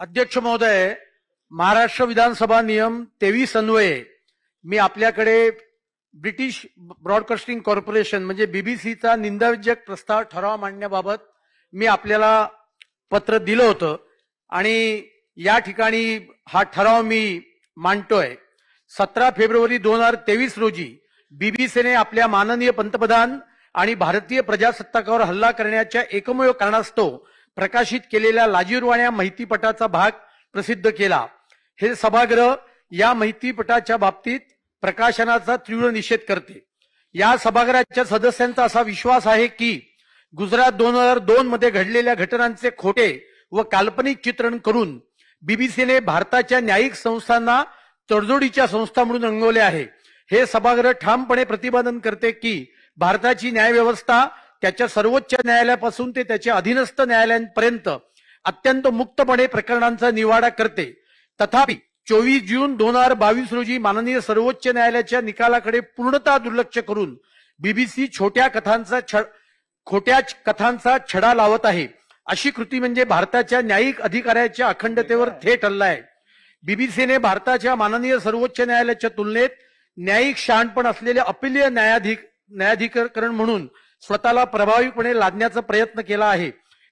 अध्यक्ष महोदय महाराष्ट्र विधानसभा नियम तेवीस अन्वये मी आपल्याकडे ब्रिटिश ब्रॉडकास्टिंग कॉर्पोरेशन म्हणजे बीबीसीचा निंदाविजक प्रस्ताव ठराव मांडण्याबाबत मी आपल्याला पत्र दिलं होतं आणि या ठिकाणी हा ठराव मी मांडतोय सतरा फेब्रुवारी दोन हजार तेवीस रोजी बीबीसीने आपल्या माननीय पंतप्रधान आणि भारतीय प्रजासत्ताकावर हल्ला करण्याच्या एकमेव कारणास्तव प्रकाशित केलेल्या लाजीरवाण्या माहितीपटाचा भाग प्रसिद्ध केला हे सभागृह या माहितीपटाच्या बाबतीत प्रकाशनाचा तीव्र निषेध करते या सभागृहाच्या सदस्यांचा असा विश्वास आहे की गुजरात दोन हजार दोन मध्ये घडलेल्या घटनांचे खोटे व काल्पनिक चित्रण करून बीबीसीने भारताच्या न्यायिक संस्थांना तडजोडीच्या संस्था म्हणून रंगवले आहे हे सभागृह ठामपणे प्रतिपादन करते की भारताची न्यायव्यवस्था त्याच्या सर्वोच्च न्यायालयापासून ते त्याच्या अधीनस्थ न्यायालयांपर्यंत अत्यंत मुक्तपणे प्रकरणांचा निवाडा करते तथापि चोवीस जून दोन हजार बावीस रोजी माननीय सर्वोच्च न्यायालयाच्या निकालाकडे पूर्णतः दुर्लक्ष करून बीबीसी छोट्या कथांचा छ खोट्या कथांचा छडा लावत आहे अशी कृती म्हणजे भारताच्या न्यायिक अधिकाऱ्याच्या अखंडतेवर थेट हल्ला आहे बीबीसीने भारताच्या माननीय सर्वोच्च न्यायालयाच्या तुलनेत न्यायिक शहाणपण असलेले अपिलीय न्यायाधिक न्यायाधिकरण म्हणून स्वतःला प्रभावीपणे लादण्याचा प्रयत्न केला आहे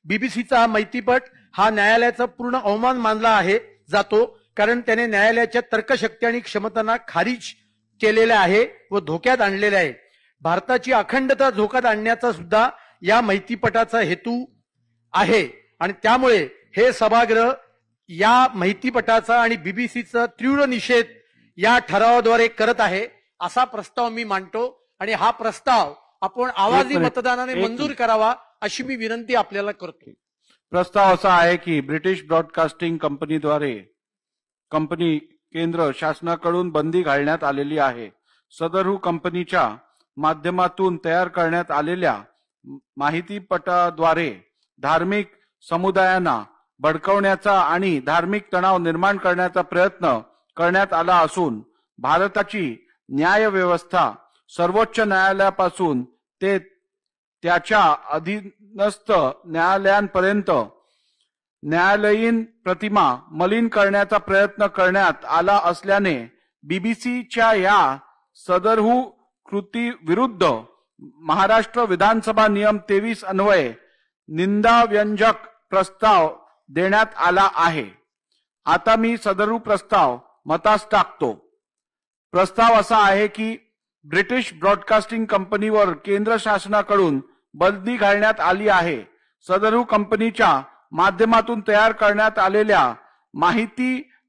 बीबीसीचा हा मैतीपट हा न्यायालयाचा पूर्ण अवमान मानला आहे जातो कारण त्याने न्यायालयाच्या तर्कशक्ती आणि क्षमतांना खारिज केलेल्या आहे व धोक्यात आणलेले आहे भारताची अखंडता धोक्यात आणण्याचा सुद्धा या माहितीपटाचा हेतू आहे आणि त्यामुळे हे सभागृह या माहितीपटाचा आणि बीबीसीचा तीव्र निषेध या ठरावाद्वारे करत आहे असा प्रस्ताव मी मांडतो आणि हा प्रस्ताव आपण आवाजी मतदानाने मंजूर करावा अशी मी विनंती आपल्याला करतो प्रस्ताव असा आहे की ब्रिटिश ब्रॉडकास्टिंग कंपनीद्वारे कंपनी केंद्र शासनाकडून बंदी घालण्यात आलेली आहे सदरहू कंपनीच्या माध्यमातून तयार करण्यात आलेल्या माहितीपटाद्वारे धार्मिक समुदायांना भडकवण्याचा आणि धार्मिक तणाव निर्माण करण्याचा प्रयत्न करण्यात आला असून भारताची न्याय व्यवस्था सर्वोच्च न्यायालयापासून ते त्याच्या अधीनस्थ न्यायालयांपर्यंत न्यायालयीन प्रतिमा मलिन करण्याचा प्रयत्न करण्यात आला असल्याने बीबीसीच्या या सदरहू कृती विरुद्ध महाराष्ट्र विधानसभा नियम तेवीस अन्वये व्यंजक प्रस्ताव देण्यात आला आहे आता मी सदरू प्रस्ताव मतास टाकतो प्रस्ताव असा आहे की ब्रिटिश ब्रॉडकास्टिंग कंपनीवर केंद्र शासनाकडून बंदी घालण्यात आली आहे सदरू कंपनीच्या माध्यमातून तयार करण्यात आलेल्या माहिती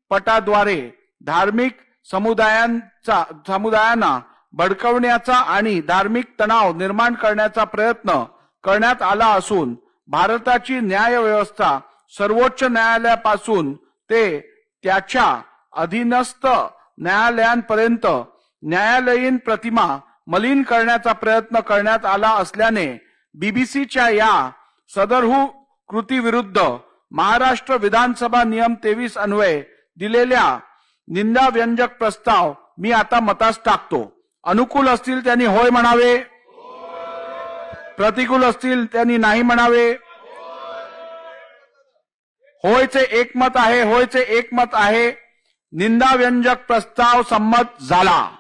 पटाद्वारे धार्मिक समुदायांचा समुदायांना भडकवण्याचा आणि धार्मिक तणाव निर्माण करण्याचा प्रयत्न करण्यात आला असून भारताची न्याय व्यवस्था सर्वोच्च न्यायालयापासून ते त्याच्या अधीनस्थ न्यायालयांपर्यंत न्यायालयीन प्रतिमा मलिन करण्याचा प्रयत्न करण्यात आला असल्याने बीबीसीच्या या सदरहू कृती विरुद्ध महाराष्ट्र विधानसभा नियम तेवीस अन्वये दिलेल्या निंदा व्यंजक प्रस्ताव मी आता मतास टाकतो अनुकूल असतील त्यांनी होय म्हणावे प्रतिकूल असतील त्यांनी नाही म्हणावे होयचे एकमत आहे होयचे एकमत आहे निंदा व्यंजक प्रस्ताव संमत झाला